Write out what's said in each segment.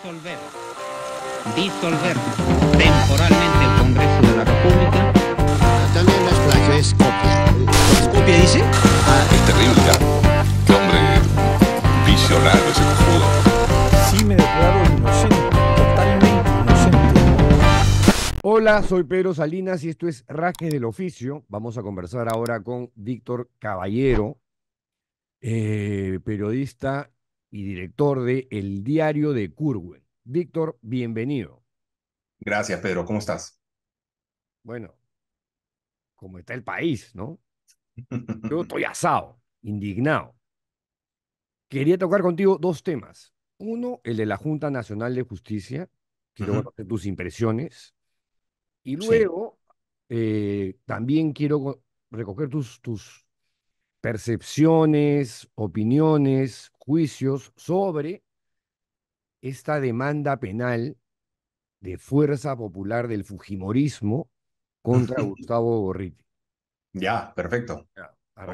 Disolver. Disolver temporalmente el Congreso de la República. También las plagio es copia. ¿Copia dice? Ah, es terrible. Qué hombre visionario se cojudo. Sí me declaro inocente, totalmente inocente. Hola, soy Pedro Salinas y esto es Raje del Oficio. Vamos a conversar ahora con Víctor Caballero, eh, periodista y director de El Diario de Curwen. Víctor, bienvenido. Gracias, Pedro. ¿Cómo estás? Bueno, como está el país, ¿no? Yo estoy asado, indignado. Quería tocar contigo dos temas. Uno, el de la Junta Nacional de Justicia. Quiero uh tus impresiones. Y luego, eh, también quiero recoger tus, tus percepciones, opiniones juicios sobre esta demanda penal de fuerza popular del Fujimorismo contra Gustavo Gorriti. Ya, perfecto.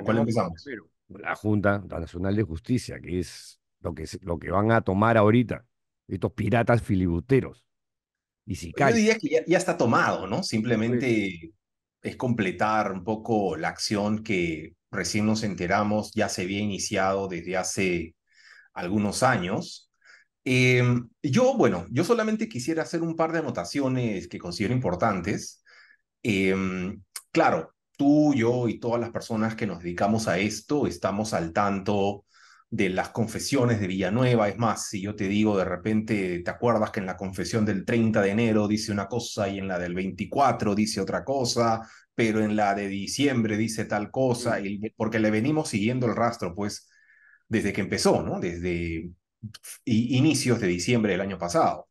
cuál empezamos? la Junta Nacional de Justicia, que es lo que, lo que van a tomar ahorita estos piratas filibusteros. Y si pues Yo diría que ya, está tomado, ¿no? Simplemente pues es completar un poco la acción que recién nos enteramos, ya se había iniciado desde hace algunos años. Em, yo, bueno, yo solamente quisiera hacer un par de anotaciones que considero importantes. Em, claro, tú, yo y todas las personas que nos dedicamos a esto estamos al tanto de las confesiones de Villanueva. Es más, si yo te digo de repente, ¿te acuerdas que en la confesión del 30 de enero dice una cosa y en la del 24 dice otra cosa, pero en la de diciembre dice tal cosa, mm. y porque le venimos siguiendo el rastro, pues desde que empezó, ¿no? Desde inicios de diciembre del año pasado.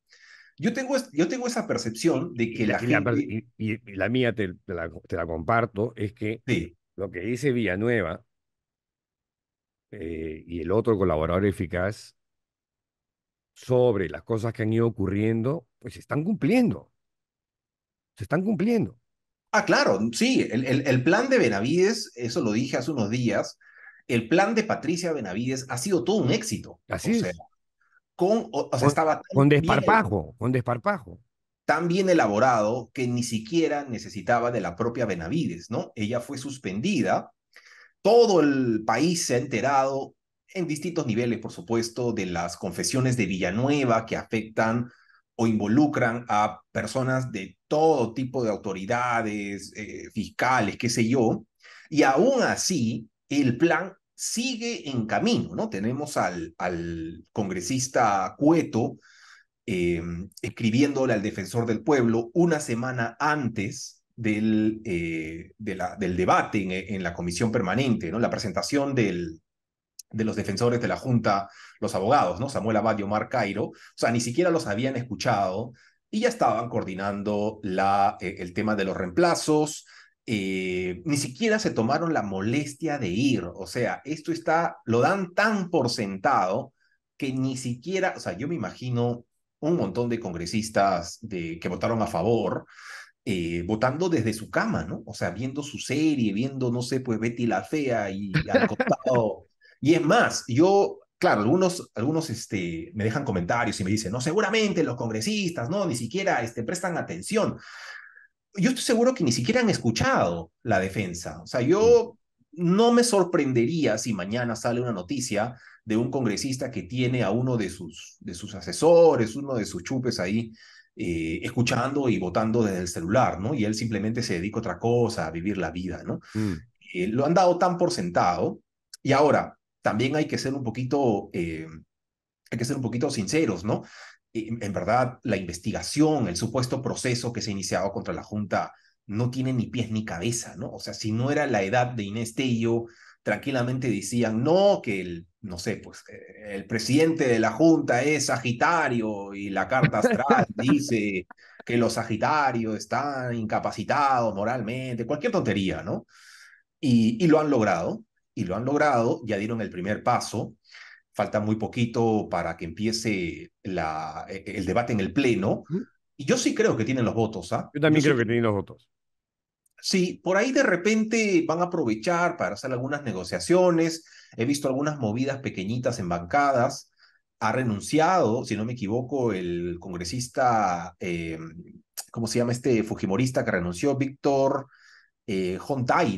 Yo tengo, yo tengo esa percepción de que la gente... La, y, la mía, te, la, comparto, es que lo que dice Villanueva eh, y el otro colaborador eficaz sobre las cosas que han ido ocurriendo, pues se están cumpliendo. Se están cumpliendo. Ah, claro, sí. El, el plan de Benavides, eso lo dije hace unos días, el plan de Patricia Benavides ha sido todo un éxito. Así es. con, o, sea, estaba con desparpajo, con desparpajo. Tan bien elaborado que ni siquiera necesitaba de la propia Benavides, ¿no? Ella fue suspendida. Todo el país se ha enterado en distintos niveles, por supuesto, de las confesiones de Villanueva que afectan o involucran a personas de todo tipo de autoridades, eh, fiscales, qué sé yo. Y aún así, el plan sigue en camino, ¿no? Tenemos al, al congresista Cueto em, escribiéndole al defensor del pueblo una semana antes del, eh, del debate en, la comisión permanente, ¿no? La presentación del, de los defensores de la Junta, los abogados, ¿no? Samuel Abad y Cairo, o sea, ni siquiera los habían escuchado y ya estaban coordinando la, eh, el tema de los reemplazos, eh, ni siquiera se tomaron la molestia de ir. O sea, esto está, lo dan tan por sentado que ni siquiera, o sea, yo me imagino un montón de congresistas de, que votaron a favor, eh, votando desde su cama, ¿no? O sea, viendo su serie, viendo, no sé, pues Betty la Fea y al y es más, yo, claro, algunos, algunos este, me dejan comentarios y me dicen, no, seguramente los congresistas, ¿no? Ni siquiera este, prestan atención yo estoy seguro que ni siquiera han escuchado la defensa. O sea, yo mm. no me sorprendería si mañana sale una noticia de un congresista que tiene a uno de sus, de sus asesores, uno de sus chupes ahí, eh, escuchando y votando desde el celular, ¿no? Y él simplemente se dedica a otra cosa, a vivir la vida, ¿no? Mm. Eh, lo han dado tan por sentado. Y ahora, también hay que ser un poquito, eh, hay que ser un poquito sinceros, ¿no? en verdad, la investigación, el supuesto proceso que se ha iniciado contra la Junta no tiene ni pies ni cabeza, ¿no? O sea, si no era la edad de Inés Tello, tranquilamente decían, no, que el, no sé, pues eh, el presidente de la Junta es Sagitario y la carta astral dice que los Sagitarios están incapacitados moralmente, cualquier tontería, ¿no? Y, y, lo han logrado, y lo han logrado, ya dieron el primer paso falta muy poquito para que empiece e, e, el debate en el Pleno. Y yo sí creo que tienen los votos. ¿ah? Yo también creo que tienen los votos. Sí, por ahí de repente van a aprovechar para hacer algunas negociaciones. He visto algunas movidas pequeñitas en bancadas. Ha renunciado, si no me equivoco, el congresista, eh, ¿cómo se llama este fujimorista que renunció? Víctor eh,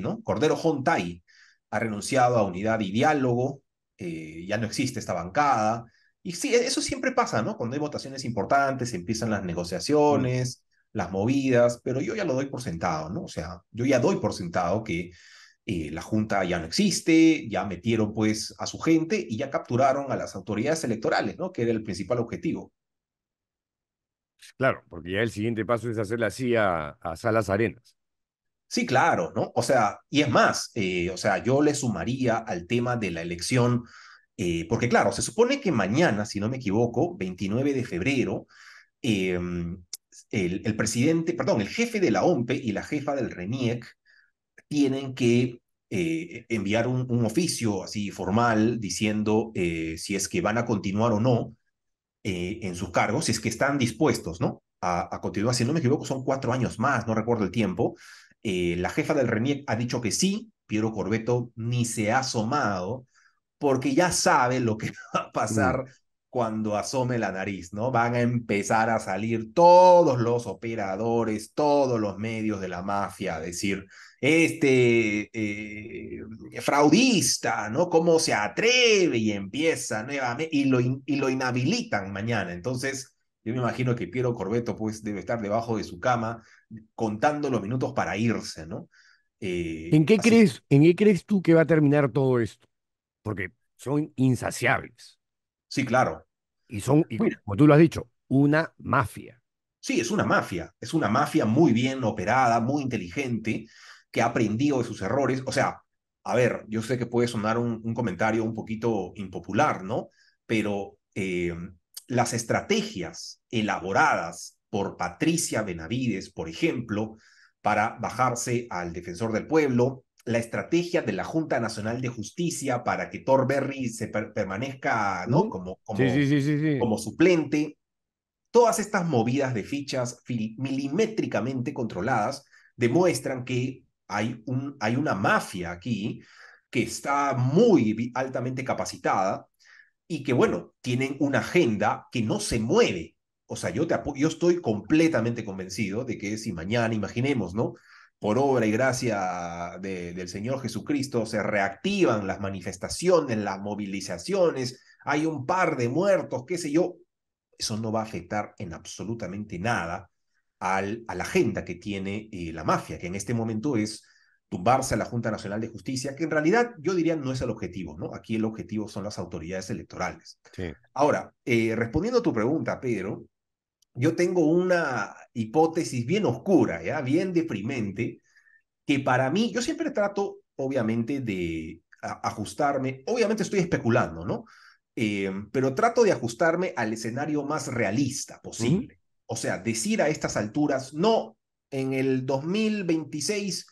¿no? Cordero Hontai Ha renunciado a Unidad y Diálogo. Eh, ya no existe esta bancada. Y sí, e-, eso siempre pasa, ¿no? Cuando hay votaciones importantes, empiezan las negociaciones, las movidas, pero yo ya lo doy por sentado, ¿no? O sea, yo ya doy por sentado que eh, la Junta ya no existe, ya metieron pues a su gente y ya capturaron a las autoridades electorales, ¿no? Que era el principal objetivo. Claro, porque ya el siguiente paso es hacerle así a, a Salas Arenas. Sí, claro, ¿no? O sea, y es más, eh, o sea, yo le sumaría al tema de la elección, eh, porque claro, se supone que mañana, si no me equivoco, 29 de febrero, em, el, presidente, perdón, el jefe de la OMPE y la jefa del RENIEC tienen que eh, enviar un, oficio así formal diciendo si es que van a continuar o no en sus cargos, si es que están dispuestos, ¿no? A, a continuar, si no me equivoco, son cuatro años más, no recuerdo el tiempo, eh, la jefa del RENIEC ha dicho que sí, Piero Corbeto ni se ha asomado porque ya sabe lo que va a pasar mm. cuando asome la nariz, ¿no? Van a empezar a salir todos los operadores, todos los medios de la mafia a decir, este eh, fraudista, ¿no? ¿Cómo se atreve y empieza nuevamente y lo, y lo inhabilitan mañana? Entonces, yo me imagino que Piero Corbeto pues debe estar debajo de su cama contando los minutos para irse, ¿no? Eh, ¿En, qué crees, ¿En qué crees tú que va a terminar todo esto? Porque son insaciables. Sí, claro. Y son, como tú lo has dicho, una mafia. Sí, es una mafia. Es una mafia muy bien operada, muy inteligente, que ha aprendido de sus errores. O sea, a ver, yo sé que puede sonar un, comentario un poquito impopular, ¿no? Pero eh, las estrategias elaboradas por Patricia Benavides, por ejemplo, para bajarse al defensor del pueblo, la estrategia de la Junta Nacional de Justicia para que Torberry se permanezca como, suplente, todas estas movidas de fichas milimétricamente controladas demuestran que hay una mafia aquí que está muy altamente capacitada y que, bueno, tienen una agenda que no se mueve. O sea, yo, yo estoy completamente convencido de que si mañana, imaginemos, ¿no? Por obra y gracia del Señor Jesucristo, se reactivan las manifestaciones, las movilizaciones, hay un par de muertos, qué sé yo. Eso no va a afectar en absolutamente nada al, a la agenda que tiene eh, la mafia, que en este momento es tumbarse a la Junta Nacional de Justicia, que en realidad yo diría no es el objetivo, ¿no? Aquí el objetivo son las autoridades electorales. Ahora, eh, respondiendo a tu pregunta, Pedro, yo tengo una hipótesis bien oscura, ¿ya? Bien deprimente, que para mí, yo siempre trato, obviamente, de ajustarme, obviamente estoy especulando, ¿no? Eh, pero trato de ajustarme al escenario más realista posible. O sea, decir a estas alturas, no, en el 2026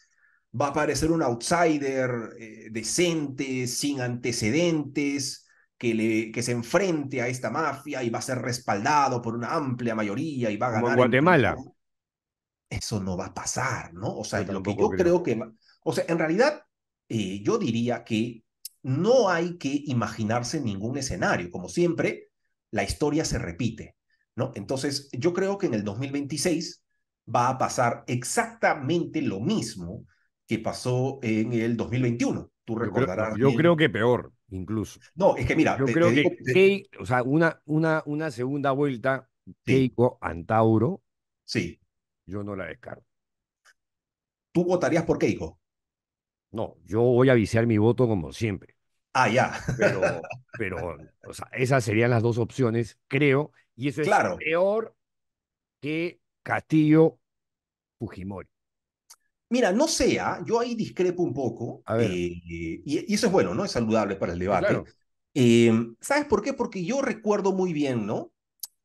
va a aparecer un outsider eh, decente, sin antecedentes, que, le, que se enfrente a esta mafia y va a ser respaldado por una amplia mayoría y va a ganar. en Guatemala. Eso no va a pasar, ¿no? O sea, lo que yo creo. que... O sea, en realidad, eh, yo diría que no hay que imaginarse ningún escenario. Como siempre, la historia se repite, ¿no? Entonces, yo creo que en el 2026 va a pasar exactamente lo mismo que pasó en el 2021. Tú recordarás. Yo creo, que peor, incluso. No, es que mira. Yo creo que, o sea, una, una, una segunda vuelta, Keiko Antauro. Sí. Yo no la descargo. ¿Tú votarías por Keiko? No, yo voy a viciar mi voto como siempre. Ah, ya. Pero, pero o sea, esas serían las dos opciones, creo. Y eso es peor que Castillo Fujimori. Mira, no sea, ¿ah? yo ahí discrepo un poco, eh, eh, y, eso es bueno, ¿no? Es saludable para el debate. Em, ¿Sabes por qué? Porque yo recuerdo muy bien, ¿no?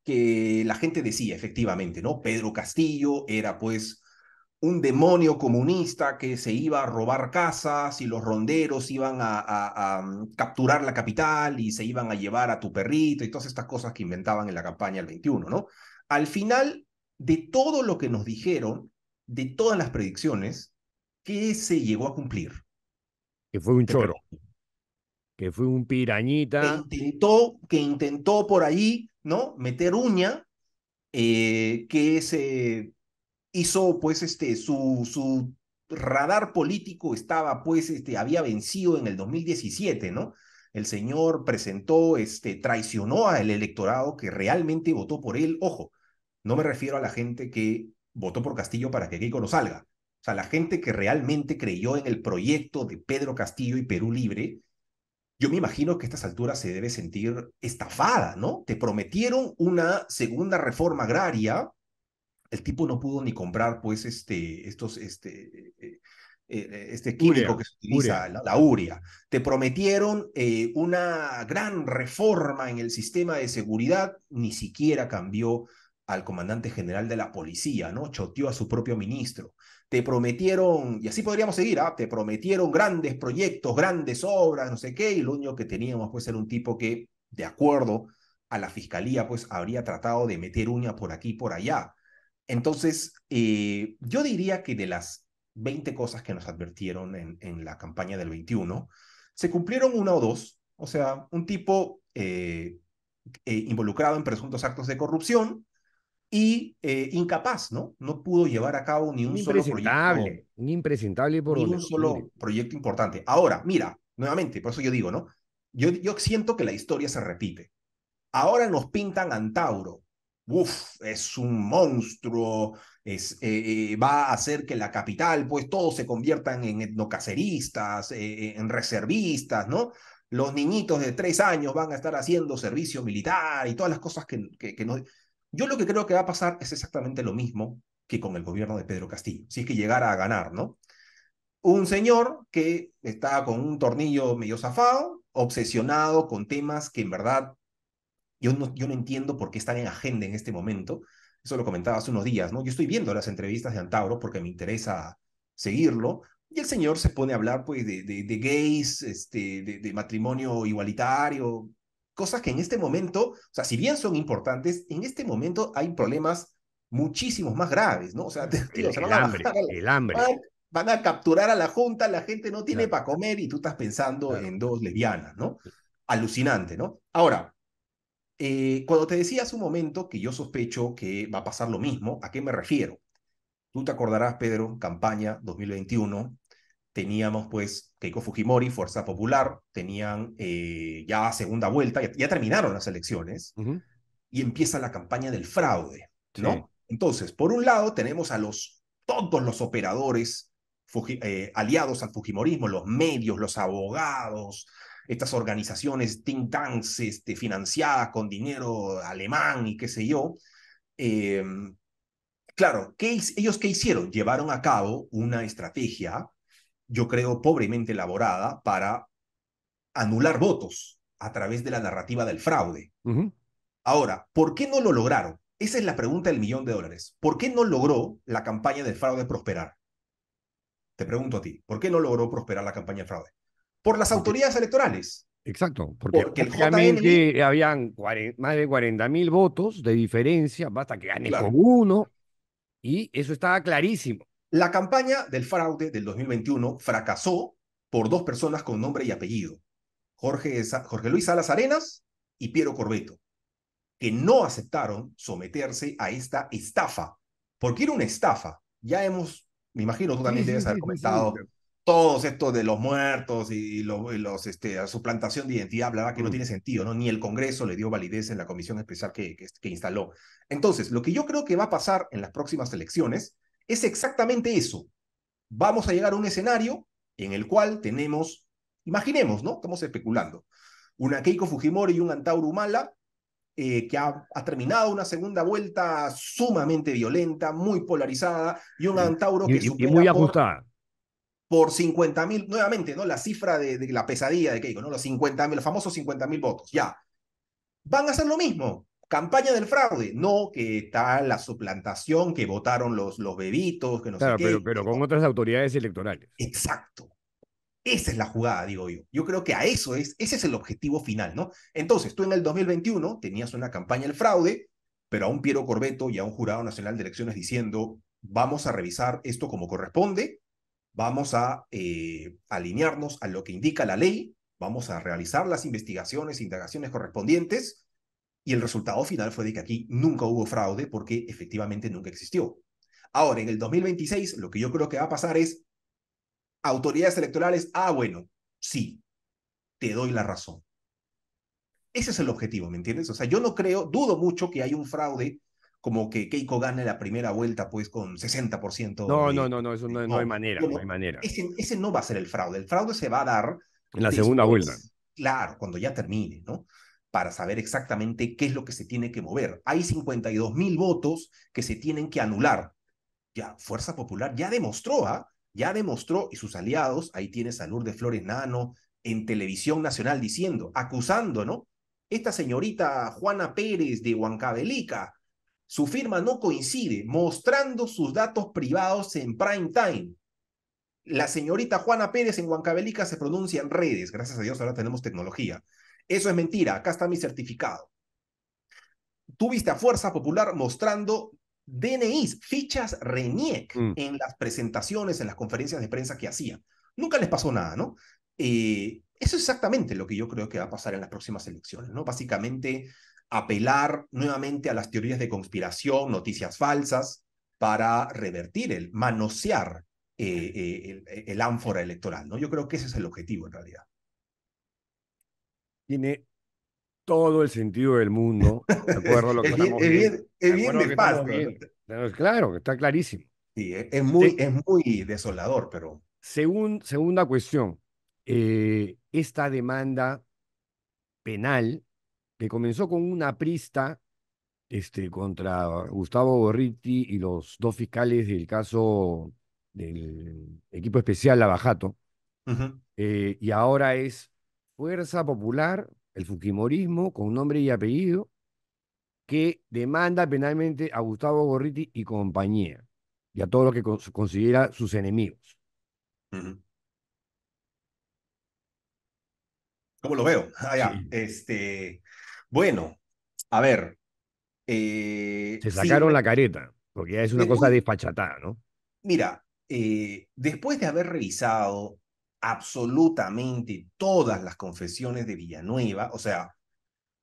Que la gente decía, efectivamente, ¿no? Pedro Castillo era pues un demonio comunista que se iba a robar casas y los ronderos iban a, mm, capturar la capital y se iban a llevar a tu perrito y todas estas cosas que inventaban en la campaña del 21, ¿no? Al final, de todo lo que nos dijeron, de todas las predicciones, ¿qué se llegó a cumplir? Que fue un choro. Que fue un pirañita. Que intentó, por ahí, ¿no? Meter uña, eh, que se hizo, pues, este, su, su radar político estaba, pues, este, había vencido en el 2017, ¿no? El señor presentó, este, traicionó al electorado que realmente votó por él. Ojo, no me refiero a la gente que votó por Castillo para que Keiko no salga. O sea, la gente que realmente creyó en el proyecto de Pedro Castillo y Perú Libre, yo me imagino que a estas alturas se debe sentir estafada, ¿no? Te prometieron una segunda reforma agraria, el tipo no pudo ni comprar, pues, este, estos, este, eh, eh, este químico que se utiliza, La, uria Te prometieron eh, una gran reforma en el sistema de seguridad, ni siquiera cambió al comandante general de la policía, ¿no? Choteó a su propio ministro. Te prometieron, y así podríamos seguir, ¿ah? Te prometieron grandes proyectos, grandes obras, no sé qué, y lo único que teníamos pues era un tipo que, de acuerdo a la fiscalía, pues habría tratado de meter uña por aquí y por allá. Entonces, eh, yo diría que de las 20 cosas que nos advirtieron en, la campaña del 21, se cumplieron una o dos, o sea, un tipo eh, eh, involucrado en presuntos actos de corrupción, y eh, incapaz, ¿no? No pudo llevar a cabo ni un, solo proyecto. Un impresentable por ni un solo proyecto importante. Ahora, mira, nuevamente, por eso yo digo, ¿no? Yo, yo siento que la historia se repite. Ahora nos pintan Antauro. Uf, es un monstruo, es, eh, eh, va a hacer que la capital, pues todos se conviertan en etnocaceristas, en reservistas, ¿no? Los niñitos de tres años van a estar haciendo servicio militar y todas las cosas que, que, que yo lo que creo que va a pasar es exactamente lo mismo que con el gobierno de Pedro Castillo, si es que llegara a ganar, ¿no? Un señor que está con un tornillo medio zafado, obsesionado con temas que en verdad yo no, entiendo por qué están en agenda en este momento. Eso lo comentaba hace unos días, ¿no? Yo estoy viendo las entrevistas de Antauro porque me interesa seguirlo, y el señor se pone a hablar pues de, gays, este, de, matrimonio igualitario, cosas que en este momento, o sea, si bien son importantes, en este momento hay problemas muchísimos más graves, ¿no? O sea, el, hambre, el hambre. Van, a capturar a la junta, la gente no tiene para comer y tú estás pensando en dos lesbianas, ¿no? Alucinante, ¿no? Ahora, eh, cuando te decía hace un momento que yo sospecho que va a pasar lo mismo, ¿a qué me refiero? Tú te acordarás, Pedro, campaña 2021, teníamos pues Keiko Fujimori, Fuerza Popular, tenían eh, ya segunda vuelta, ya, terminaron las elecciones y empieza la campaña del fraude, ¿no? Entonces, por un lado tenemos a los, todos los operadores eh, aliados al Fujimorismo, los medios, los abogados, estas organizaciones think tanks este, financiadas con dinero alemán y qué sé yo. Em, claro, ¿ellos qué hicieron? Llevaron a cabo una estrategia yo creo, pobremente elaborada para anular votos a través de la narrativa del fraude. Ahora, ¿por qué no lo lograron? Esa es la pregunta del millón de dólares. ¿Por qué no logró la campaña del fraude prosperar? Te pregunto a ti, ¿por qué no logró prosperar la campaña del fraude? Por las autoridades electorales. Exacto, porque, el habían más de 40 mil votos de diferencia, basta que gane uno, y eso estaba clarísimo. La campaña del fraude del 2021 fracasó por dos personas con nombre y apellido, Jorge, Luis Salas Arenas y Piero Corbeto, que no aceptaron someterse a esta estafa, porque era una estafa. Ya hemos, me imagino, tú también debes haber comentado todos estos de los muertos y los, los este, suplantación de identidad, que no mm. tiene sentido, ¿no? Ni el Congreso le dio validez en la comisión especial que, instaló. Entonces, lo que yo creo que va a pasar en las próximas elecciones es exactamente eso. Vamos a llegar a un escenario en el cual tenemos, imaginemos, ¿no? Estamos especulando, una Keiko Fujimori y un Antauro Humala eh, que ha, terminado una segunda vuelta sumamente violenta, muy polarizada, y un Antauro que y, muy ajustada. Por, por mil, nuevamente, ¿no? La cifra de, la pesadilla de Keiko, ¿no? Los 50 mil, los famosos 50 mil votos, ya. Van a hacer lo mismo campaña del fraude, no que está la suplantación, que votaron los, los bebitos, que no sé qué. Pero, pero con otras autoridades electorales. Exacto. Esa es la jugada, digo yo. Yo creo que a eso es, ese es el objetivo final, ¿no? Entonces, tú en el 2021 tenías una campaña del fraude, pero a un Piero Corbeto y a un Jurado Nacional de Elecciones diciendo, vamos a revisar esto como corresponde, vamos a eh, alinearnos a lo que indica la ley, vamos a realizar las investigaciones, indagaciones correspondientes y el resultado final fue de que aquí nunca hubo fraude porque efectivamente nunca existió. Ahora, en el 2026, lo que yo creo que va a pasar es autoridades electorales, ah, bueno, sí, te doy la razón. Ese es el objetivo, ¿me entiendes? O sea, yo no creo, dudo mucho que haya un fraude como que Keiko gane la primera vuelta pues con 60%. No, no, no, no, eso no, hay manera, no hay manera. Ese, no va a ser el fraude, el fraude se va a dar. En la segunda vuelta. Claro, cuando ya termine, ¿no? para saber exactamente qué es lo que se tiene que mover. Hay 52 mil votos que se tienen que anular. Ya, Fuerza Popular ya demostró, ¿ah? Ya demostró, y sus aliados, ahí tiene Salud de Flores Nano en televisión nacional diciendo, acusando, ¿no? Esta señorita Juana Pérez de Huancavelica, su firma no coincide, mostrando sus datos privados en prime time. La señorita Juana Pérez en Huancavelica se pronuncia en redes, gracias a Dios ahora tenemos tecnología eso es mentira, acá está mi certificado. Tuviste a Fuerza Popular mostrando DNIs, fichas RENIEC mm. en las presentaciones, en las conferencias de prensa que hacían. Nunca les pasó nada, ¿no? Eh, eso es exactamente lo que yo creo que va a pasar en las próximas elecciones, ¿no? Básicamente apelar nuevamente a las teorías de conspiración, noticias falsas, para revertir el, manosear eh, eh, el, el ánfora electoral, ¿no? Yo creo que ese es el objetivo en realidad tiene todo el sentido del mundo. De acuerdo a lo que es bien, es bien, de paz, Claro, está clarísimo. Sí, e, es, muy, es muy desolador, pero. Según, segunda cuestión, eh, esta demanda penal que comenzó con una prista este, contra Gustavo Borriti y los dos fiscales del caso del equipo especial Lavajato, eh, y ahora es Fuerza Popular, el Fujimorismo, con nombre y apellido, que demanda penalmente a Gustavo Gorriti y compañía, y a todo lo que considera sus enemigos. ¿Cómo lo veo? Ah, este, bueno, a ver. Se eh, sacaron la careta, porque ya es una cosa despachatada, ¿no? Mira, eh, después de haber revisado absolutamente todas las confesiones de Villanueva, o sea,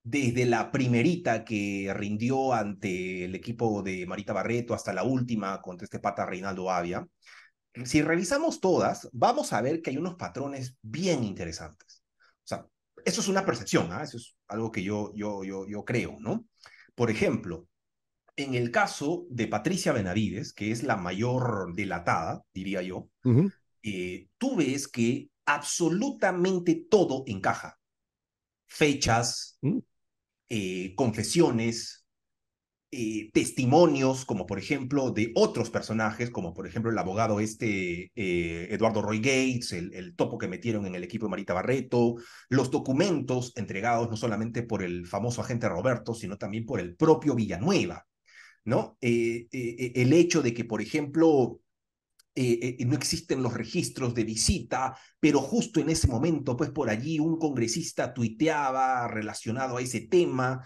desde la primerita que rindió ante el equipo de Marita Barreto hasta la última contra este pata Reinaldo Avia, si revisamos todas, vamos a ver que hay unos patrones bien interesantes. O sea, eso es una percepción, ¿ah? eso es algo que yo, yo, yo, yo creo, ¿no? Por ejemplo, en el caso de Patricia Benavides, que es la mayor delatada, diría yo, eh, tú ves que absolutamente todo encaja. Fechas, mm. eh, confesiones, eh, testimonios, como por ejemplo de otros personajes, como por ejemplo el abogado este Eduardo Roy Gates, el, el, topo que metieron en el equipo de Marita Barreto, los documentos entregados no solamente por el famoso agente Roberto, sino también por el propio Villanueva, ¿no? el hecho de que, por ejemplo, eh, eh, no existen los registros de visita, pero justo en ese momento, pues por allí un congresista tuiteaba relacionado a ese tema.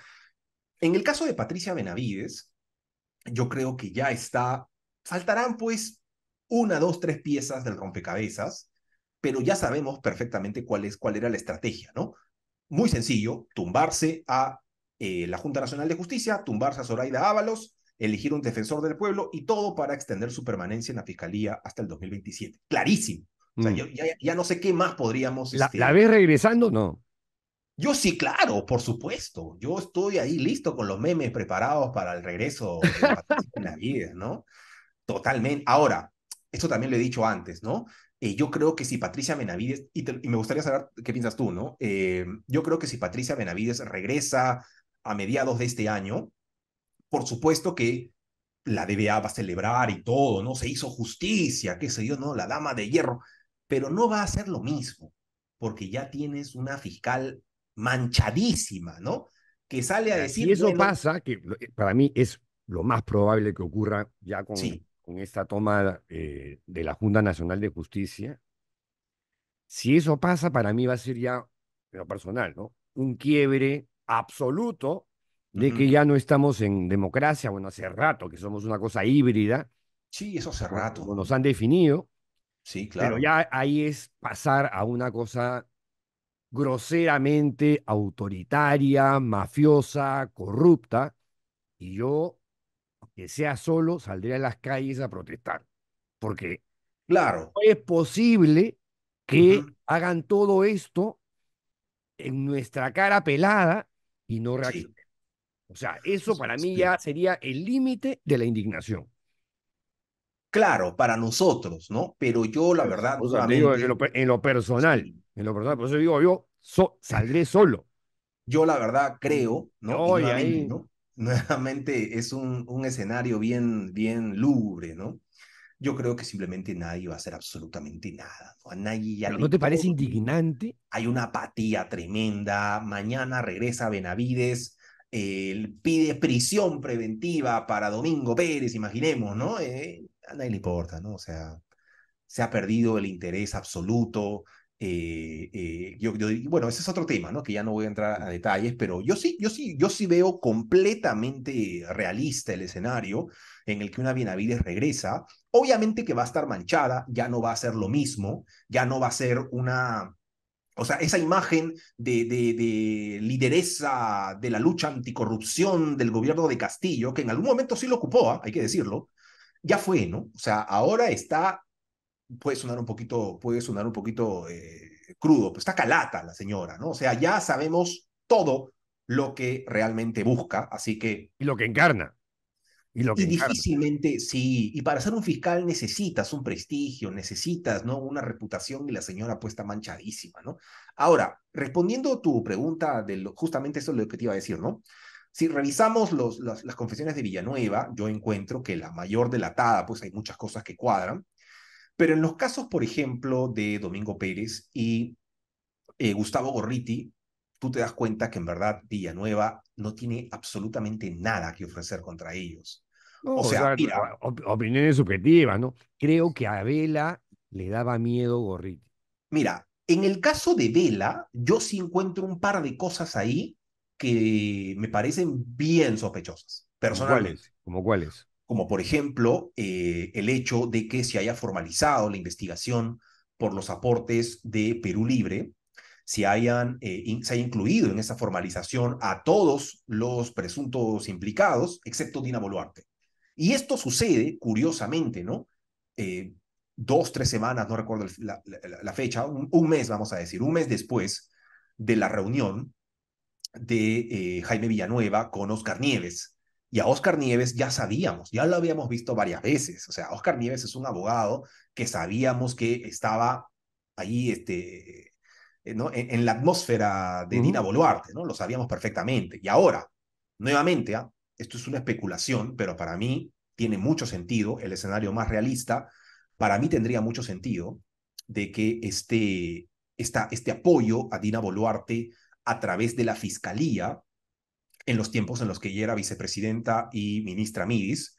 En el caso de Patricia Benavides, yo creo que ya está, faltarán pues una, dos, tres piezas del rompecabezas, pero ya sabemos perfectamente cuál, es, cuál era la estrategia, ¿no? Muy sencillo, tumbarse a eh, la Junta Nacional de Justicia, tumbarse a Zoraida Ábalos, elegir un defensor del pueblo y todo para extender su permanencia en la fiscalía hasta el 2027. Clarísimo. Mm. ya, no sé qué más podríamos. Este ¿La, ves regresando? No. Yo sí, claro, por supuesto. Yo estoy ahí listo con los memes preparados para el regreso de Patricia Benavides... ¿no? Totalmente. Ahora, esto también lo he dicho antes, ¿no? Eh, yo creo que si Patricia Benavides, y, me gustaría saber qué piensas tú, ¿no? Eh, yo creo que si Patricia Benavides regresa a mediados de este año, por supuesto que la DBA va a celebrar y todo, ¿no? Se hizo justicia, qué sé yo, ¿no? La dama de hierro, pero no va a ser lo mismo, porque ya tienes una fiscal manchadísima, ¿no? Que sale a decir... Si eso pasa, que eh, para mí es lo más probable que ocurra ya con, con esta toma eh, de la Junta Nacional de Justicia. Si eso pasa, para mí va a ser ya, lo personal, ¿no? Un quiebre absoluto de que ya no estamos en democracia, bueno, hace rato que somos una cosa híbrida. Sí, eso hace rato. nos han definido. Sí, claro. Pero ya ahí es pasar a una cosa groseramente autoritaria, mafiosa, corrupta, y yo, que sea solo, saldré a las calles a protestar. Porque claro. no es posible que hagan todo esto en nuestra cara pelada y no reaccionen. O sea, eso para mí ya sería el límite de la indignación. Claro, para nosotros, ¿no? Pero yo, la verdad. en, lo, personal, en lo personal, por eso digo, yo saldré solo. Yo, la verdad, creo, ¿no? nuevamente, ¿no? nuevamente, es un, un escenario bien, bien lúgubre, ¿no? yo creo que simplemente nadie va a hacer absolutamente nada. A nadie ¿No te parece indignante? Hay una apatía tremenda. Mañana regresa Benavides él pide prisión preventiva para Domingo Pérez, imaginemos, ¿no? Eh, a nadie le importa, ¿no? O sea, se ha perdido el interés absoluto. Eh, eh, bueno, ese es otro tema, ¿no? Que ya no voy a entrar a detalles, pero yo sí, yo sí, yo sí veo completamente realista el escenario en el que una Bienavides regresa. Obviamente que va a estar manchada, ya no va a ser lo mismo, ya no va a ser una o sea, esa imagen de, de, de, lideresa de la lucha anticorrupción del gobierno de Castillo, que en algún momento sí lo ocupó, ¿ah? hay que decirlo, ya fue, ¿no? O sea, ahora está, puede sonar un poquito, puede sonar un poquito eh, crudo, pero pues está calata la señora, ¿no? O sea, ya sabemos todo lo que realmente busca, así que... Y lo que encarna. Y, difícilmente, sí, y para ser un fiscal necesitas un prestigio, necesitas ¿no? una reputación y la señora puesta manchadísima, ¿no? Ahora, respondiendo a tu pregunta, de justamente eso es lo que te iba a decir, ¿no? Si revisamos los, las, confesiones de Villanueva, yo encuentro que la mayor delatada, pues hay muchas cosas que cuadran, pero en los casos, por ejemplo, de Domingo Pérez y eh, Gustavo Gorriti, tú te das cuenta que en verdad Villanueva no tiene absolutamente nada que ofrecer contra ellos o sea, opiniones subjetivas, ¿no? Creo que a Vela le daba miedo Gorriti. Mira, en el caso de Vela, yo sí encuentro un par de cosas ahí que me parecen bien sospechosas, personalmente. ¿Como cuáles? Como por ejemplo eh, el hecho de que se haya formalizado la investigación por los aportes de Perú Libre, se, hayan, eh, se haya incluido en esa formalización a todos los presuntos implicados, excepto Dina Boluarte. Y esto sucede, curiosamente, ¿no? Eh, dos, tres semanas, no recuerdo la, fecha, un, mes, vamos a decir, un mes después de la reunión de eh, Jaime Villanueva con Oscar Nieves. Y a Oscar Nieves ya sabíamos, ya lo habíamos visto varias veces. O sea, Oscar Nieves es un abogado que sabíamos que estaba ahí este, eh, ¿no? en, la atmósfera de Nina Boluarte, ¿no? Lo sabíamos perfectamente. Y ahora, nuevamente, ¿ah? esto es una especulación, pero para mí tiene mucho sentido, el escenario más realista, para mí tendría mucho sentido de que este, este apoyo a Dina Boluarte a través de la Fiscalía, en los tiempos en los que ella era vicepresidenta y ministra Midis,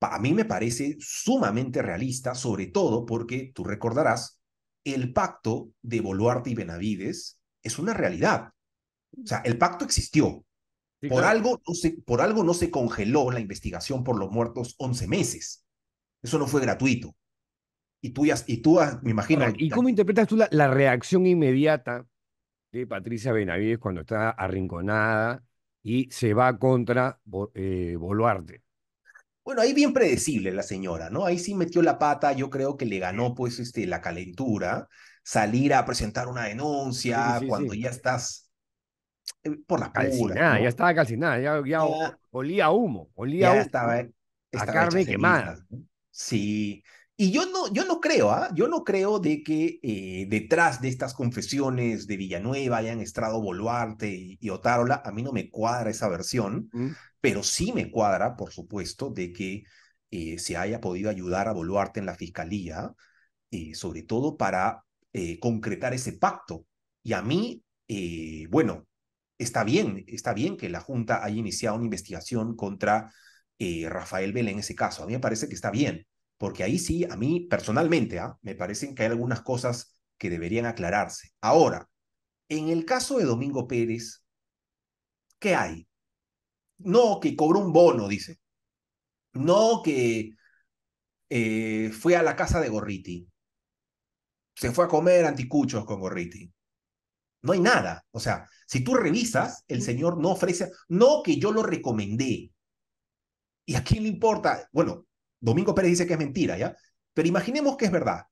a mí me parece sumamente realista, sobre todo porque, tú recordarás, el pacto de Boluarte y Benavides es una realidad. O sea, el pacto existió, por, algo no se, por algo no se congeló la investigación por los muertos 11 meses. Eso no fue gratuito. Y tú, y tú ah, me imagino... ¿Y cómo interpretas tú la, reacción inmediata de Patricia Benavides cuando está arrinconada y se va contra eh, Boluarte. Bueno, ahí bien predecible la señora, ¿no? Ahí sí metió la pata, yo creo que le ganó pues este, la calentura, salir a presentar una denuncia cuando ya estás eh, por la calcinada. ya estaba calcinada, ya, ya, olía humo, olía a eh, carne quemada. Sí. Y yo no, yo no creo, ¿ah? yo no creo de que eh, detrás de estas confesiones de Villanueva hayan estrado Boluarte y, y Otárola. A mí no me cuadra esa versión, mm. pero sí me cuadra, por supuesto, de que se haya podido ayudar a Boluarte en la fiscalía, sobre todo para concretar ese pacto. Y a mí, bueno, está bien, está bien que la Junta haya iniciado una investigación contra eh, Rafael Belén en ese caso. A mí me parece que está bien, porque ahí sí, a mí personalmente, ¿ah? me parecen que hay algunas cosas que deberían aclararse. Ahora, en el caso de Domingo Pérez, ¿qué hay? No, que cobró un bono, dice. No, que eh, fue a la casa de Gorriti. Se fue a comer anticuchos con Gorriti. No hay nada. O sea, si tú revisas, el Señor no ofrece, no que yo lo recomendé. ¿Y a quién le importa? Bueno, Domingo Pérez dice que es mentira, ¿ya? Pero imaginemos que es verdad.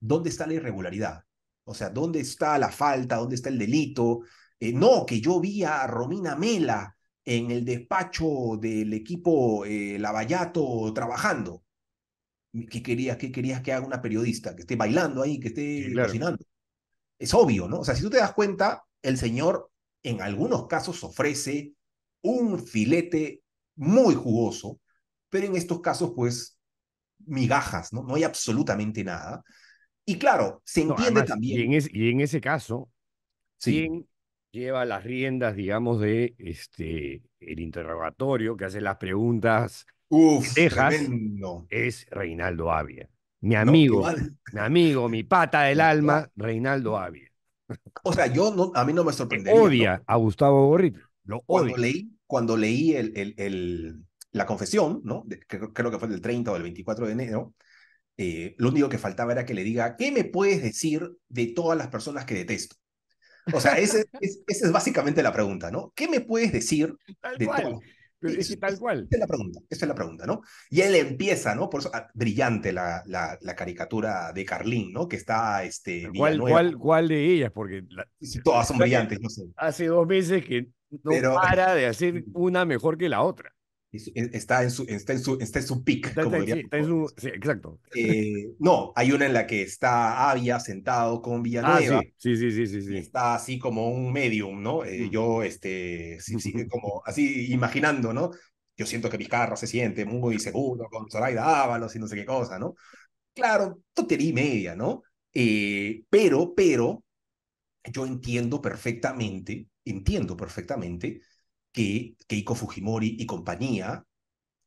¿Dónde está la irregularidad? O sea, ¿dónde está la falta? ¿Dónde está el delito? Eh, no, que yo vi a Romina Mela en el despacho del equipo eh, Lavallato trabajando. ¿Qué querías, ¿Qué querías que haga una periodista? Que esté bailando ahí, que esté cocinando es obvio, ¿no? O sea, si tú te das cuenta, el señor en algunos casos ofrece un filete muy jugoso, pero en estos casos, pues, migajas, ¿no? No hay absolutamente nada. Y claro, se entiende también. Y en, ese caso, sí. ¿quién lleva las riendas, digamos, de este el interrogatorio que hace las preguntas Uf, Es Reinaldo Avia mi amigo, mi amigo, mi pata del alma, Reinaldo Ávila. O sea, yo no, a mí no me eh, sorprendería. Odia a Gustavo Gorrit. cuando leí, cuando leí la confesión, ¿no? creo, que fue del 30 o del 24 de enero, eh, lo único que faltaba era que le diga, ¿qué me puedes decir de todas las personas que detesto? O sea, esa es, básicamente la pregunta, ¿no? ¿Qué me puedes decir de es, tal cual. Esa es la pregunta, esa es la pregunta, ¿no? Y él empieza, ¿no? Por ah, brillante la, la, caricatura de Carlín, ¿no? Que está, este... ¿Cuál, cuál, cuál de ellas? Porque... todas son brillantes, no sé. Hace dos meses que no para de hacer una mejor que la otra. E, está en su, está en su, está en su exacto. no, hay una en la que está Avia sentado con ah, Villanueva. Ah, sí, sí, sí, sí, sí. Está así como un medium, ¿no? Eh, mm. yo, este, sí, como así imaginando, ¿no? Yo siento que mi carro se siente muy seguro con Zoraida Ábalos y no sé qué cosa, ¿no? Claro, totería y media, ¿no? Eh, pero, pero, yo entiendo perfectamente, entiendo perfectamente que Keiko Fujimori y compañía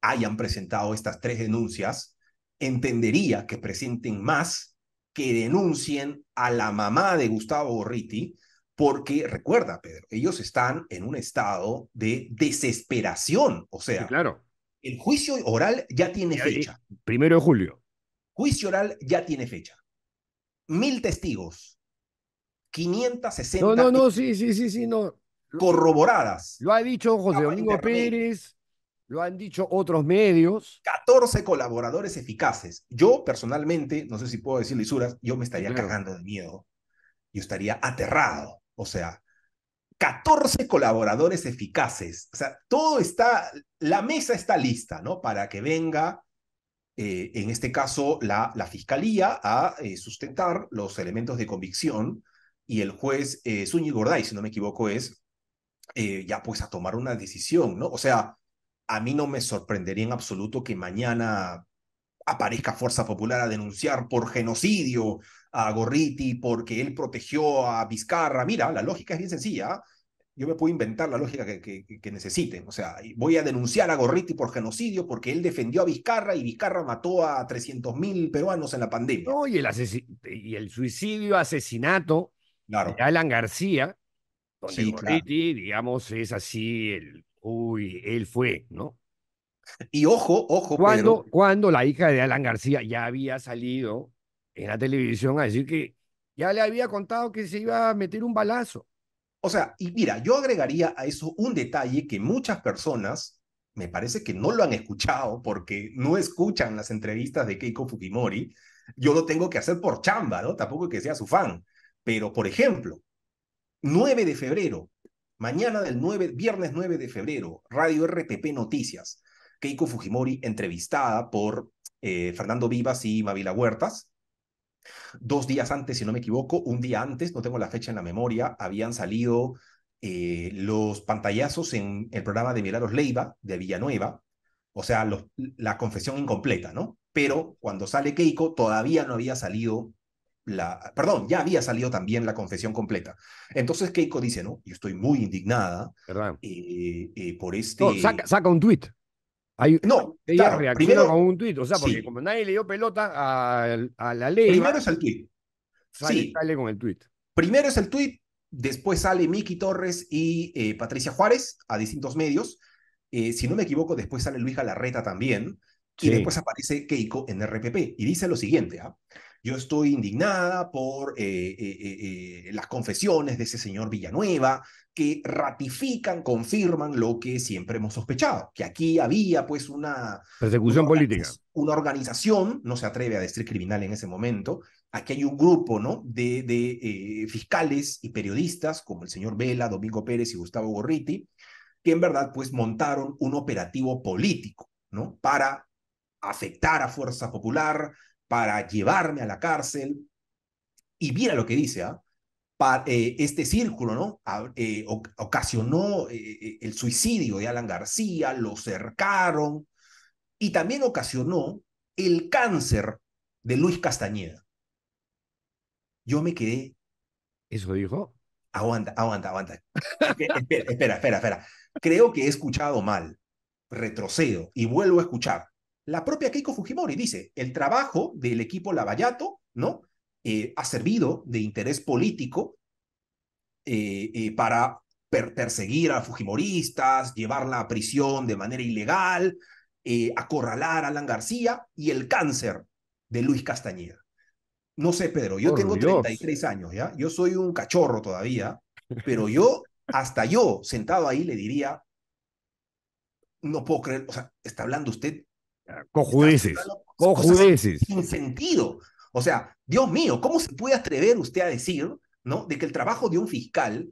hayan presentado estas tres denuncias, entendería que presenten más, que denuncien a la mamá de Gustavo Borriti, porque recuerda, Pedro, ellos están en un estado de desesperación, o sea, claro. el juicio oral ya tiene fecha. Primero de julio. Juicio oral ya tiene fecha. Mil testigos. 560. No, no, no, sí, sí, sí, sí, no corroboradas. Lo ha dicho José Domingo Pérez, lo han dicho otros medios. 14 colaboradores eficaces. Yo personalmente, no sé si puedo decir lisuras, yo me estaría cargando de miedo. Yo estaría aterrado. O sea, 14 colaboradores eficaces. O sea, todo está, la mesa está lista, ¿no? Para que venga, eh, en este caso, la, la fiscalía a eh, sustentar los elementos de convicción y el juez eh, si no me equivoco, es eh, ya pues a tomar una decisión, ¿no? O sea, a mí no me sorprendería en absoluto que mañana aparezca Fuerza Popular a denunciar por genocidio a Gorriti porque él protegió a Vizcarra. Mira, la lógica es bien sencilla. Yo me puedo inventar la lógica que, necesiten. O sea, voy a denunciar a Gorriti por genocidio porque él defendió a Vizcarra y Vizcarra mató a 300.000 peruanos en la pandemia. y el, el suicidio, asesinato de Alan García, sí, digamos, es así, el, uy, él fue, ¿no? Y ojo, ojo. Cuando, cuando la hija de Alan García ya había salido en la televisión a decir que ya le había contado que se iba a meter un balazo. O sea, y mira, yo agregaría a eso un detalle que muchas personas me parece que no lo han escuchado porque no escuchan las entrevistas de Keiko Fujimori. Yo lo tengo que hacer por chamba, ¿no? Tampoco que sea su fan. Pero, por ejemplo, 9 de febrero, mañana del 9, viernes 9 de febrero, Radio RPP Noticias, Keiko Fujimori entrevistada por eh, Fernando Vivas y Mavila Huertas. Dos días antes, si no me equivoco, un día antes, no tengo la fecha en la memoria, habían salido eh, los pantallazos en el programa de Milagros Leiva de Villanueva, o sea, la confesión incompleta, ¿no? Pero cuando sale Keiko todavía no había salido perdón, ya había salido también la confesión completa. Entonces Keiko dice, no, yo estoy muy indignada eh, eh, por este... saca, un tweet no, ella primero, con un tuit, o sea, porque como nadie le dio pelota a, la ley... Primero es el tweet Sale, con el tuit. Primero es el tweet después sale Miki Torres y eh, Patricia Juárez a distintos medios. si no me equivoco, después sale Luis Larreta también. Y después aparece Keiko en RPP y dice lo siguiente, ¿ah? Yo estoy indignada por eh, eh, eh, las confesiones de ese señor Villanueva que ratifican, confirman lo que siempre hemos sospechado, que aquí había pues una... Persecución política. Una organización, no se atreve a decir criminal en ese momento, aquí hay un grupo ¿no? de, de fiscales y periodistas como el señor Vela, Domingo Pérez y Gustavo Gorriti, que en verdad pues montaron un operativo político, ¿no? Para afectar a Fuerza Popular, para llevarme a la cárcel. Y mira lo que dice, ¿ah? Eh, este círculo, ¿no? Eh, ocasionó eh, el suicidio de Alan García, lo cercaron y también ocasionó el cáncer de Luis Castañeda. Yo me quedé. ¿Eso dijo? Aguanta, aguanta, aguanta. espera, espera, espera. Creo que he escuchado mal. Retrocedo y vuelvo a escuchar la propia Keiko Fujimori dice, el trabajo del equipo Lavallato, ¿no? Eh, ha servido de interés político eh, eh, para perseguir a Fujimoristas, llevarla a prisión de manera ilegal, acorralar a Alan García y el cáncer de Luis Castañeda. No sé, Pedro, yo tengo 33 años, ¿ya? Yo soy un cachorro todavía, pero yo, hasta yo, sentado ahí, le diría, no puedo creer, o sea, está hablando usted Cojudeces. Cojudeces. Sin sentido. O sea, Dios mío, ¿cómo se puede atrever usted a decir, ¿no? De que el trabajo de un fiscal,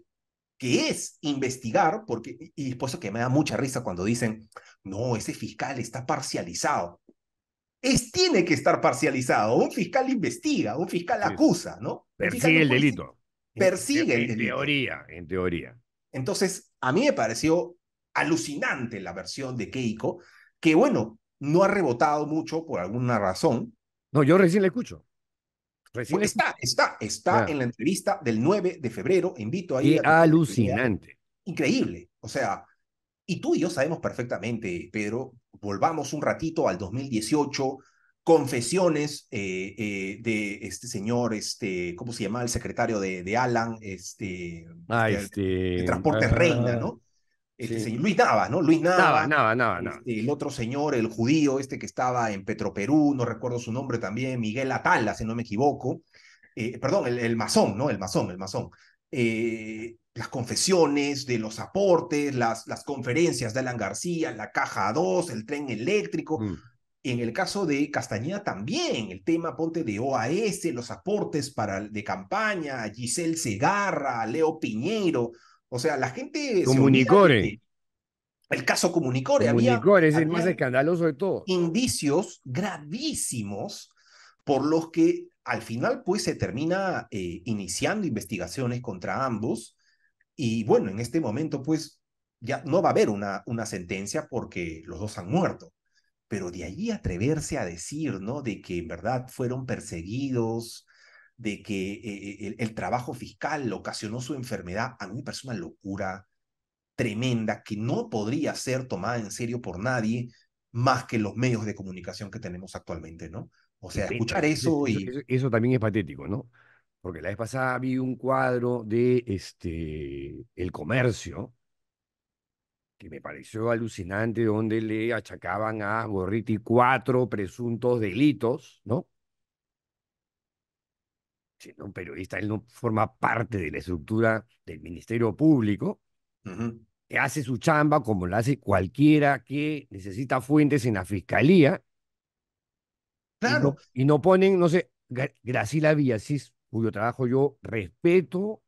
que es investigar, porque, y por eso que me da mucha risa cuando dicen, no, ese fiscal está parcializado. Es, tiene que estar parcializado. Un fiscal investiga, un fiscal acusa, ¿no? Persigue el, delito. Persigue el delito. En teoría, en teoría. Entonces, a mí me pareció alucinante la versión de Keiko, que bueno, no ha rebotado mucho por alguna razón. No, yo recién le escucho. Recién pues está, está, está en la entrevista del 9 de febrero, invito ahí. A alucinante. Increíble. O sea, y tú y yo sabemos perfectamente, Pedro, volvamos un ratito al 2018, confesiones eh, eh, de este señor, este, ¿cómo se llama? El secretario de, de Alan, este, ah, de, este, ah. Reina, ¿no? Este Luis Nava, ¿no? Luis Nava. Nava, Nava, este, el otro señor, el judío, este que estaba en Petroperú, no recuerdo su nombre también, Miguel Atala, si no me equivoco. Eh, perdón, el, masón, ¿no? El masón, el masón. Eh, las confesiones, de los aportes, las, las conferencias de Alan García, la caja 2, el tren eléctrico. Mm. En el caso de Castañeda también, el tema ponte de OAS, los aportes para, de campaña, Giselle Segarra, Leo Piñero, o sea, la gente... Comunicore. El caso Comunicore. Comunicore es el más escandaloso de todo. Indicios gravísimos por los que al final pues se termina eh, iniciando investigaciones contra ambos y bueno, en este momento pues ya no va a haber una, una sentencia porque los dos han muerto, pero de allí atreverse a decir, ¿no? De que en verdad fueron perseguidos, de que eh, el, trabajo fiscal ocasionó su enfermedad, a mí me parece una locura tremenda que no podría ser tomada en serio por nadie más que los medios de comunicación que tenemos actualmente, ¿no? O sea, escuchar eso y... Eso, también es patético, ¿no? Porque la vez pasada vi un cuadro de este, El Comercio, que me pareció alucinante, donde le achacaban a Gorriti cuatro presuntos delitos, ¿no? Pero él no forma parte de la estructura del Ministerio Público, que hace su chamba como la hace cualquiera que necesita fuentes en la fiscalía. Claro. Y no, ponen, no sé, Graciela Villasís, cuyo trabajo yo respeto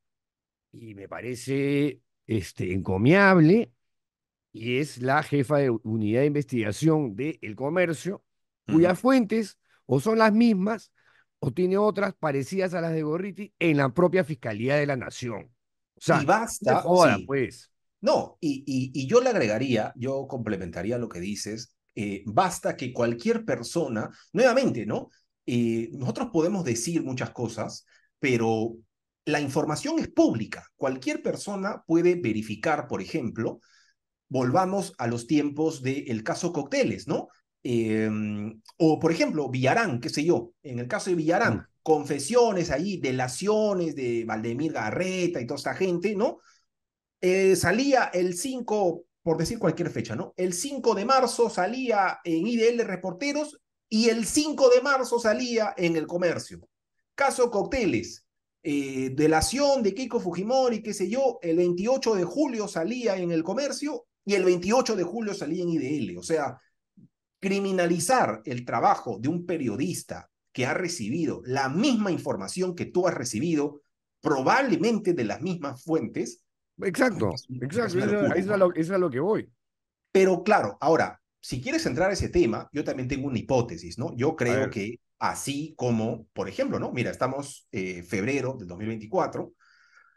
y me parece este, encomiable, y es la jefa de unidad de investigación del el comercio, cuyas fuentes o son las mismas o tiene otras parecidas a las de Gorriti en la propia Fiscalía de la Nación. O sea, y basta. Ahora, pues. No, y, y, y, yo le agregaría, yo complementaría lo que dices, eh, basta que cualquier persona, nuevamente, ¿no? Eh, nosotros podemos decir muchas cosas, pero la información es pública. Cualquier persona puede verificar, por ejemplo, volvamos a los tiempos del de caso Cocteles, ¿no? Em, o, por ejemplo, Villarán, qué sé yo, en el caso de Villarán, confesiones ahí, delaciones de Valdemir Garreta y toda esta gente, ¿no? Eh, salía el 5, por decir cualquier fecha, ¿no? El 5 de marzo salía en IDL Reporteros y el 5 de marzo salía en el comercio. Caso Cócteles, eh, delación de Kiko Fujimori, qué sé yo, el 28 de julio salía en el comercio y el 28 de julio salía en IDL. O sea, criminalizar el trabajo de un periodista que ha recibido la misma información que tú has recibido, probablemente de las mismas fuentes. Exacto, exacto, es a lo, que voy. Pero claro, ahora, si quieres entrar a ese tema, yo también tengo una hipótesis, ¿no? Yo creo que así como, por ejemplo, ¿no? Mira, estamos eh, febrero del 2024,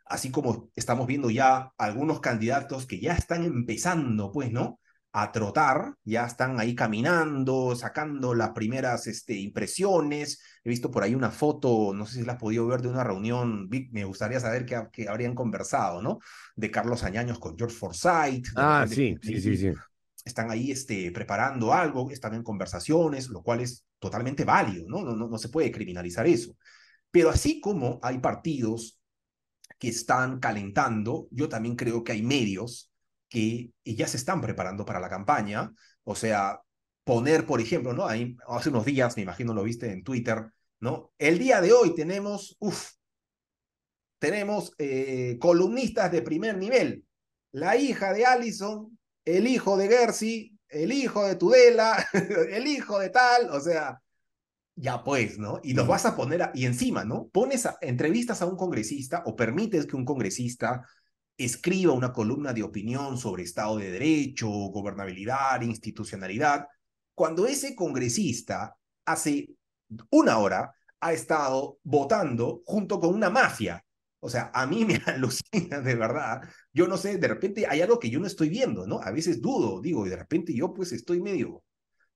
así como estamos viendo ya algunos candidatos que ya están empezando, pues, ¿no? a trotar, ya están ahí caminando, sacando las primeras este, impresiones. He visto por ahí una foto, no sé si la has podido ver, de una reunión, me gustaría saber qué, habrían conversado, ¿no? De Carlos Añaños con George Forsyth. Ah, sí, sí, sí, sí. Están ahí este, preparando algo, están en conversaciones, lo cual es totalmente válido, ¿no? No, no, no se puede criminalizar eso. Pero así como hay partidos que están calentando, yo también creo que hay medios que ya se están preparando para la campaña. O sea, poner, por ejemplo, ¿no? Ahí, hace unos días, me imagino lo viste en Twitter, ¿no? El día de hoy tenemos, tenemos eh, columnistas de primer nivel. La hija de Allison, el hijo de Gersi, el hijo de Tudela, el hijo de tal, o sea, ya pues, ¿no? Y los vas a poner, y encima, ¿no? Pones entrevistas a un congresista o permites que un congresista escriba una columna de opinión sobre Estado de Derecho, gobernabilidad, institucionalidad, cuando ese congresista hace una hora ha estado votando junto con una mafia. O sea, a mí me alucina de verdad. Yo no sé, de repente hay algo que yo no estoy viendo, ¿no? A veces dudo, digo, y de repente yo pues estoy medio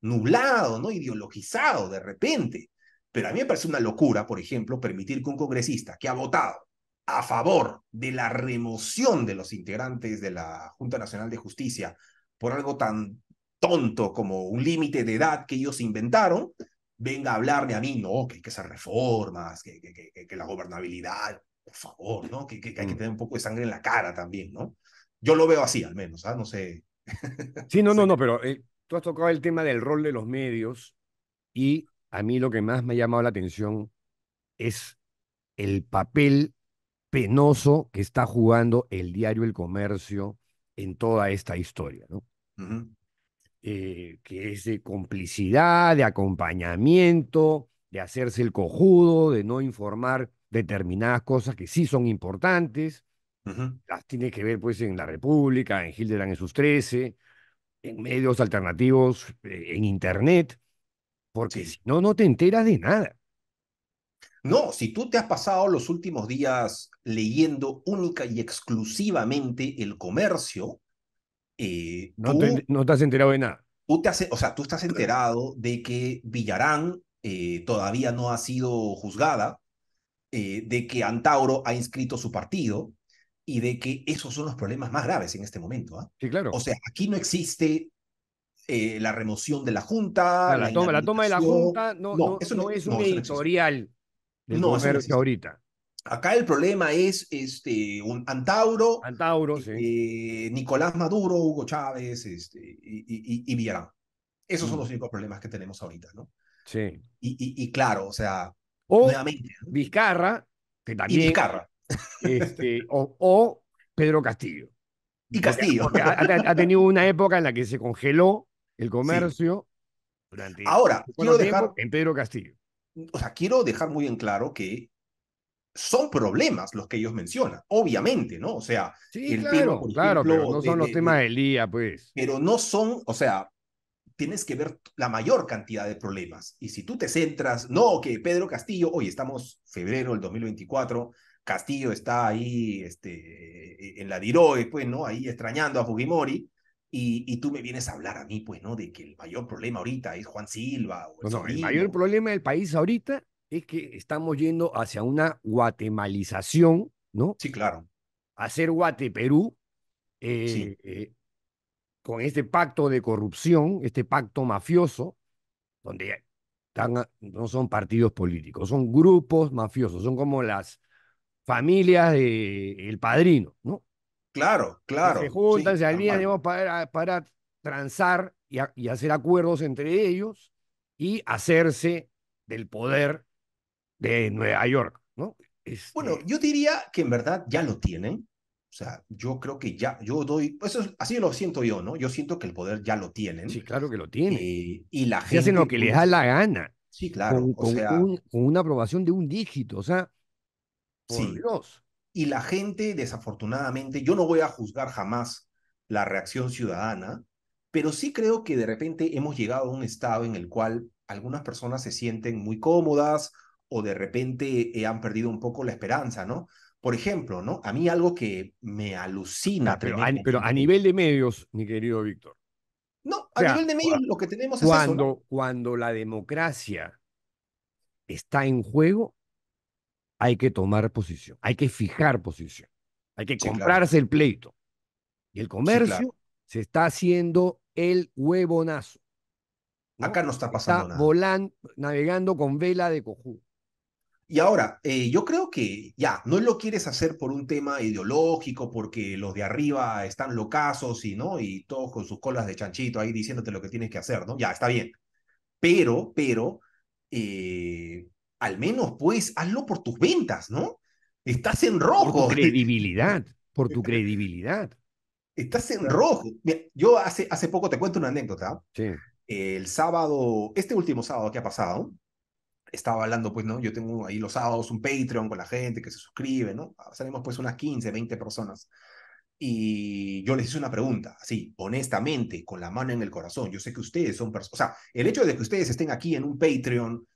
nublado, ¿no? Ideologizado de repente. Pero a mí me parece una locura, por ejemplo, permitir que un congresista que ha votado a favor de la remoción de los integrantes de la Junta Nacional de Justicia por algo tan tonto como un límite de edad que ellos inventaron, venga a hablarme a mí, no, que hay que hacer reformas, que, que, la gobernabilidad, por favor, ¿no? Que, hay que mm. tener un poco de sangre en la cara también, ¿no? Yo lo veo así, al menos, ¿ah? No sé. Sí, no, no, no, pero eh, tú has tocado el tema del rol de los medios y a mí lo que más me ha llamado la atención es el papel penoso que está jugando el diario El Comercio en toda esta historia, ¿no? Eh, que es de complicidad, de acompañamiento, de hacerse el cojudo, de no informar determinadas cosas que sí son importantes. Las tiene que ver pues en La República, en Hildebrand en sus 13, en medios alternativos, eh, en Internet, porque si no, no te enteras de nada. No, si tú te has pasado los últimos días leyendo única y exclusivamente el comercio, eh, no, te, has enterado de nada. Tú te e, o sea, tú estás enterado de que Villarán eh, todavía no ha sido juzgada, eh, de que Antauro ha inscrito su partido y de que esos son los problemas más graves en este momento. ¿ah? Sí, claro. O sea, aquí no existe la remoción de la Junta. la, toma, de la Junta no, eso no es, un editorial no, comercio ahorita. Acá el problema es este, un Antauro, Antauro eh, Nicolás Maduro, Hugo Chávez este, y, y, y, Esos son mm. los únicos problemas que tenemos ahorita, ¿no? Sí. Y, y claro, o sea, o Vizcarra, que también. Y Vizcarra. Este, o, o, Pedro Castillo. Y Castillo. ha, tenido una época en la que se congeló el comercio durante. Ahora, quiero dejar. En Pedro Castillo o sea, quiero dejar muy en claro que son problemas los que ellos mencionan, obviamente, ¿no? O sea, sí, claro, claro, pero no son los temas del día, pues. Pero no son, o sea, tienes que ver la mayor cantidad de problemas. Y si tú te centras, no, que Pedro Castillo, hoy estamos febrero del 2024, Castillo está ahí este, en la DIROE, pues, ¿no? Ahí extrañando a Fujimori. Y, tú me vienes a hablar a mí, pues, ¿no? De que el mayor problema ahorita es Juan Silva. O el, no, el mayor problema del país ahorita es que estamos yendo hacia una guatemalización, ¿no? Sí, claro. Hacer Guate-Perú eh, eh, con este pacto de corrupción, este pacto mafioso, donde no son partidos políticos, son grupos mafiosos, son como las familias del padrino, ¿no? Claro, claro. Se juntan, se alinean para, para transar y, y, hacer acuerdos entre ellos y hacerse del poder de Nueva York, ¿no? Bueno, este yo diría que en verdad ya lo tienen. O sea, yo creo que ya, yo doy, eso así lo siento yo, ¿no? Yo siento que el poder ya lo tienen. Sí, claro que lo tienen. Eh, y la gente. hacen lo que les da la gana. Sí, claro. Con, o sea... con una aprobación de un dígito, o sea, por sí. Y la gente, desafortunadamente, yo no voy a juzgar jamás la reacción ciudadana, pero sí creo que de repente hemos llegado a un estado en el cual algunas personas se sienten muy cómodas o de repente eh, han perdido un poco la esperanza, ¿no? Por ejemplo, ¿no? A mí algo que me alucina. Ah, pero, a, pero a nivel de medios, mi querido Víctor. No, a nivel de medios lo que tenemos es Cuando la democracia está en juego, hay que tomar posición, hay que fijar posición, hay que comprarse el pleito. Y el comercio se está haciendo el huevonazo. Acá no está pasando está nada. Volando, navegando con vela de cojú. Y ahora, eh, yo creo que ya, no lo quieres hacer por un tema ideológico, porque los de arriba están locazos y, ¿no? y todos con sus colas de chanchito ahí diciéndote lo que tienes que hacer, ¿no? Ya, está bien. Pero, pero, eh, al menos pues hazlo por tus ventas, ¿no? Estás en rojo. Por tu credibilidad, por tu credibilidad. Estás en rojo. Mira, yo hace, hace poco te cuento una anécdota. Sí. El sábado, este último sábado que ha pasado, estaba hablando, pues, ¿no? Yo tengo ahí los sábados un Patreon con la gente que se suscribe, ¿no? Salimos pues unas 15, 20 personas. Y yo les hice una pregunta, así, honestamente, con la mano en el corazón. Yo sé que ustedes son personas, o sea, el hecho de que ustedes estén aquí en un Patreon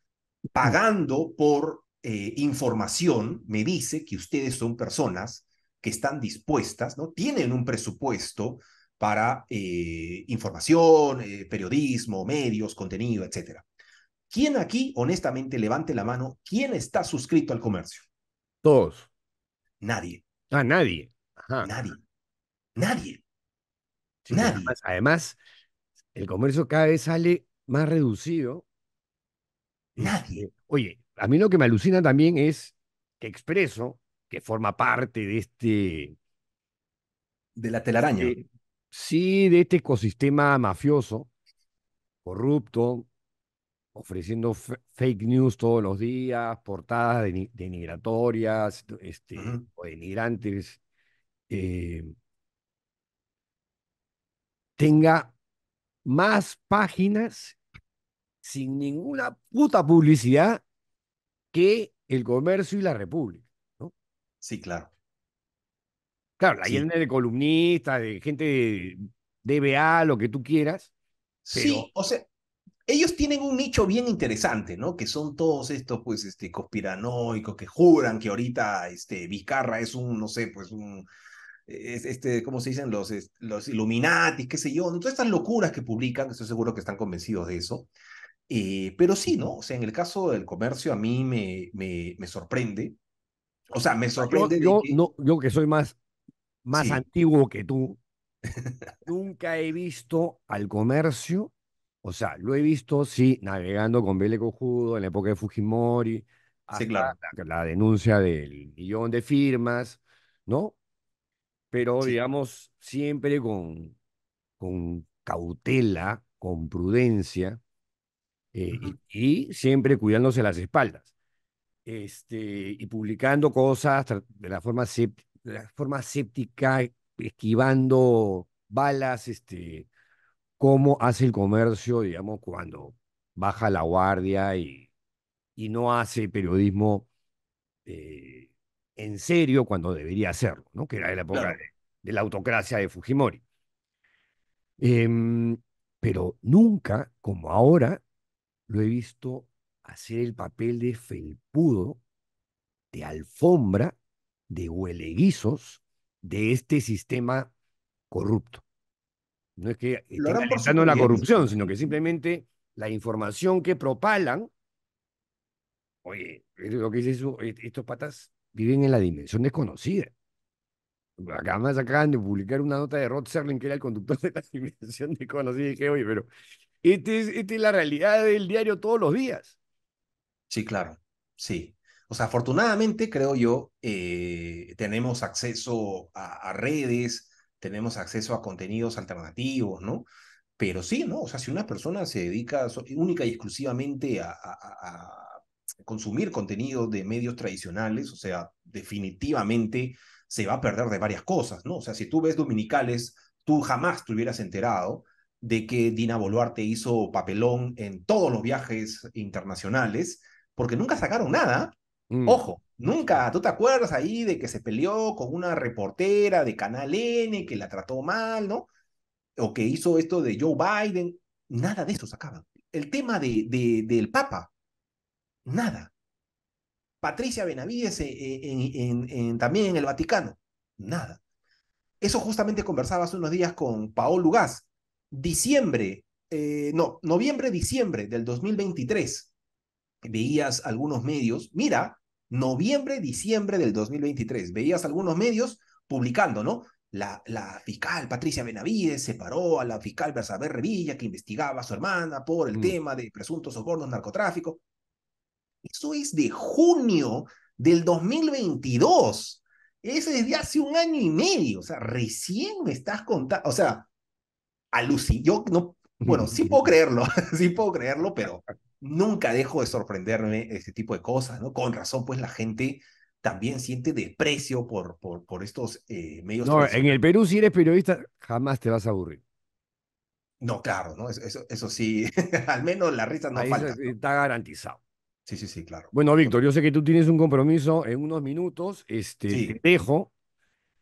pagando por eh, información, me dice que ustedes son personas que están dispuestas, ¿no? Tienen un presupuesto para eh, información, eh, periodismo, medios, contenido, etc. ¿Quién aquí, honestamente, levante la mano, quién está suscrito al comercio? Todos. Nadie. Ah, nadie. Nadie. Nadie. nadie. Además, además, el comercio cada vez sale más reducido Nadie. Este, oye, a mí lo que me alucina también es que Expreso, que forma parte de este... De la telaraña. sí, de este ecosistema mafioso, corrupto, ofreciendo fake news todos los días, portadas de denigratorias este, o denigrantes, eh, tenga más páginas sin ninguna puta publicidad que el comercio y la república. ¿no? Sí, claro. Claro, la sí. de columnistas, de gente de DBA, lo que tú quieras. Sí, o sea, ellos tienen un nicho bien interesante, ¿no? Que son todos estos, pues, este, conspiranoicos que juran que ahorita, este, Vizcarra es un, no sé, pues, un, este, ¿cómo se dicen? Los, los Illuminati, qué sé yo, todas estas locuras que publican, estoy seguro que están convencidos de eso. Eh, pero sí, ¿no? O sea, en el caso del comercio a mí me, me, sorprende. O sea, me ah, sorprende. Yo, que... No, yo que soy más, más antiguo que tú, nunca he visto al comercio, o sea, lo he visto, sí, navegando con Véleco Judo en la época de Fujimori, la, denuncia del millón de firmas, ¿no? Pero, digamos, siempre con, con cautela, con prudencia, eh, y, siempre cuidándose las espaldas. Este, y publicando cosas de la forma, séptica, la forma esquivando balas, este, cómo hace el comercio, digamos, cuando baja la guardia y, no hace periodismo eh, en serio cuando debería hacerlo, ¿no? que era la época de, la autocracia de Fujimori. Em, pero nunca, como ahora, lo he visto hacer el papel de felpudo, de alfombra, de hueleguizos de este sistema corrupto. No es que pensando en la corrupción, sino que simplemente la información que propalan, oye, lo que dice eso, e-, estos patas viven en la dimensión desconocida. Acá acaban de publicar una nota de Rod Serling, que era el conductor de la dimensión desconocida, y dije, oye, pero esta es, la realidad del diario todos los días. Sí, claro, sí. O sea, afortunadamente, creo yo, eh, tenemos acceso a, redes, tenemos acceso a contenidos alternativos, ¿no? Pero sí, ¿no? O sea, si una persona se dedica única y exclusivamente a, a consumir contenido de medios tradicionales, o sea, definitivamente se va a perder de varias cosas, ¿no? O sea, si tú ves dominicales, tú jamás te hubieras enterado de que Dina Boluarte hizo papelón en todos los viajes internacionales, porque nunca sacaron nada. Mm. Ojo, nunca, ¿tú te acuerdas ahí de que se peleó con una reportera de Canal N que la trató mal, ¿no? O que hizo esto de Joe Biden, nada de eso sacaban. El tema de, del Papa, nada. Patricia Benavides eh, eh, en, también en el Vaticano, nada. Eso justamente conversaba hace unos días con Paolo Lugaz, diciembre, eh, no, noviembre, diciembre del 2023, veías algunos medios, mira, noviembre, diciembre del 2023, veías algunos medios publicando, ¿no? La, la, fiscal Patricia Benavides separó a la fiscal Bersaber Revilla, que investigaba a su hermana por el mm. tema de presuntos sobornos, narcotráfico. Eso es de junio del 2022. Eso es de hace un año y medio. O sea, recién me estás contando. O sea, a Lucy. Yo no, bueno, sí puedo creerlo, sí puedo creerlo, pero nunca dejo de sorprenderme este tipo de cosas, ¿no? Con razón, pues la gente también siente desprecio por, por, estos eh, medios. No, en el Perú, si eres periodista, jamás te vas a aburrir. No, claro, ¿no? Eso, eso, sí, al menos la risa no falta. está garantizado. Sí, sí, sí, claro. Bueno, Víctor, yo sé que tú tienes un compromiso en unos minutos. Este, Te dejo.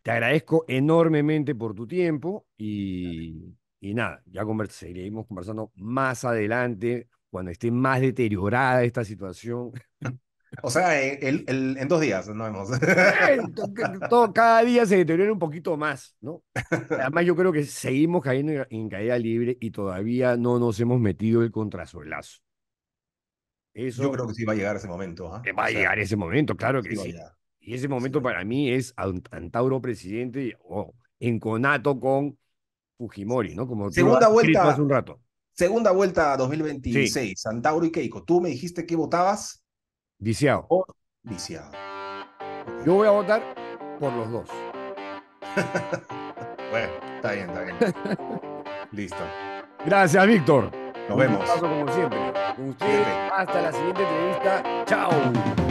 Te agradezco enormemente por tu tiempo y, y nada, ya seguiremos conversando más adelante, cuando esté más deteriorada esta situación. O sea, eh, en dos días no vemos. Eh, cada día se deteriora un poquito más, ¿no? Además, yo creo que seguimos cayendo en, caída libre y todavía no nos hemos metido el contrasolazo. Eso, yo creo que sí va a llegar ese momento. Que ¿ah? eh, Va a llegar ese momento, claro que sí. Y ese momento para mí es Antauro presidente o oh, en conato con Fujimori, ¿no? Como segunda vuelta hace un rato. Segunda vuelta 2026, Santauro y Keiko. Tú me dijiste que votabas. Viciado. viciado. Yo voy a votar por los dos. bueno, está bien, está bien. Listo. Gracias, Víctor. Nos Un vemos. como siempre. Hasta la siguiente entrevista. Chao.